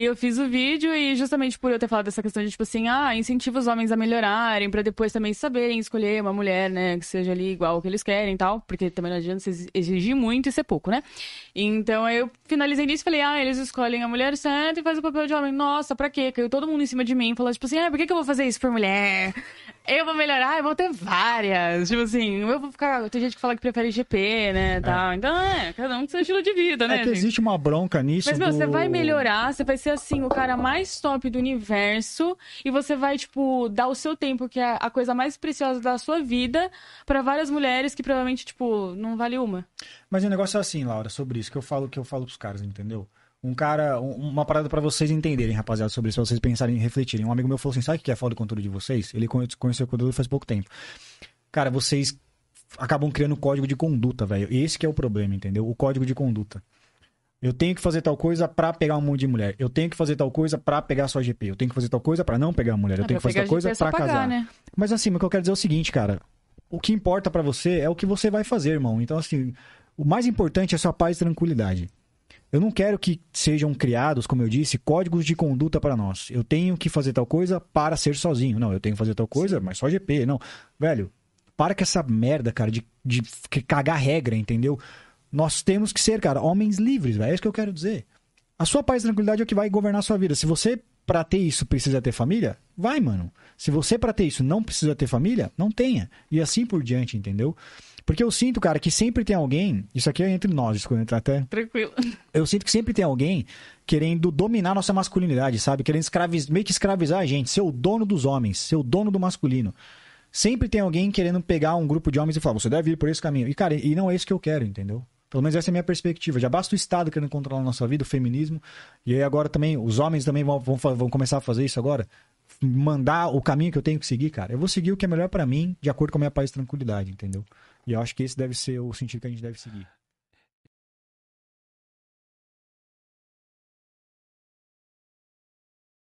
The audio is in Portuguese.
eu fiz o vídeo e justamente por eu ter falado dessa questão de, tipo assim, ah, incentiva os homens a melhorarem, para depois também saberem escolher uma mulher, né, que seja ali igual o que eles querem e tal, porque também não adianta você exigir muito e ser pouco, né? Então aí eu finalizei nisso e falei, ah, eles escolhem a mulher certa e faz o papel de homem. Nossa, pra quê? Caiu todo mundo em cima de mim, falando, tipo assim, ah, por que, que eu vou fazer isso por mulher? eu vou melhorar, eu vou ter várias. Tipo assim, eu vou ficar. Tem gente que fala que prefere GP, né? É. Tal. É. Então, é, cada um com seu estilo de vida, é né? É que gente? existe uma bronca nisso. Mas, meu, você vai melhorar, você vai ser assim, o cara mais top do universo. E você vai, tipo, dar o seu tempo, que é a coisa mais preciosa da sua vida, para várias mulheres que provavelmente, tipo, não vale uma. Mas o negócio é assim, Laura, sobre isso, que eu falo que eu falo pros caras, entendeu? um cara, um, uma parada para vocês entenderem, rapaziada, sobre isso, pra vocês pensarem e refletirem. Um amigo meu falou assim: sabe o que é foda do conteúdo de vocês? Ele conheceu o conteúdo faz pouco tempo. Cara, vocês acabam criando código de conduta, velho. Esse que é o problema, entendeu? O código de conduta. Eu tenho que fazer tal coisa para pegar um monte de mulher. Eu tenho que fazer tal coisa para pegar sua GP. Eu tenho que fazer tal coisa para não pegar mulher. Eu ah, tenho que fazer tal coisa é para casar. né? Mas assim, o que eu quero dizer é o seguinte, cara. O que importa para você é o que você vai fazer, irmão. Então assim, o mais importante é sua paz e tranquilidade. Eu não quero que sejam criados, como eu disse, códigos de conduta para nós. Eu tenho que fazer tal coisa para ser sozinho. Não, eu tenho que fazer tal coisa, mas só GP. Não, velho, para com essa merda, cara, de, de cagar regra, entendeu? Nós temos que ser, cara, homens livres, velho. É isso que eu quero dizer. A sua paz e tranquilidade é o que vai governar a sua vida. Se você para ter isso precisa ter família? Vai, mano. Se você para ter isso não precisa ter família, não tenha. E assim por diante, entendeu? Porque eu sinto, cara, que sempre tem alguém. Isso aqui é entre nós, isso até. Tranquilo. Eu sinto que sempre tem alguém querendo dominar nossa masculinidade, sabe? Querendo escraviz... meio que escravizar a gente, ser o dono dos homens, ser o dono do masculino. Sempre tem alguém querendo pegar um grupo de homens e falar, você deve ir por esse caminho. E, cara, e não é isso que eu quero, entendeu? Pelo menos essa é a minha perspectiva. Já basta o Estado querendo controlar a nossa vida, o feminismo. E aí agora também, os homens também vão, vão, vão começar a fazer isso agora. Mandar o caminho que eu tenho que seguir, cara. Eu vou seguir o que é melhor para mim, de acordo com a minha paz e tranquilidade, entendeu? E eu acho que esse deve ser o sentido que a gente deve seguir.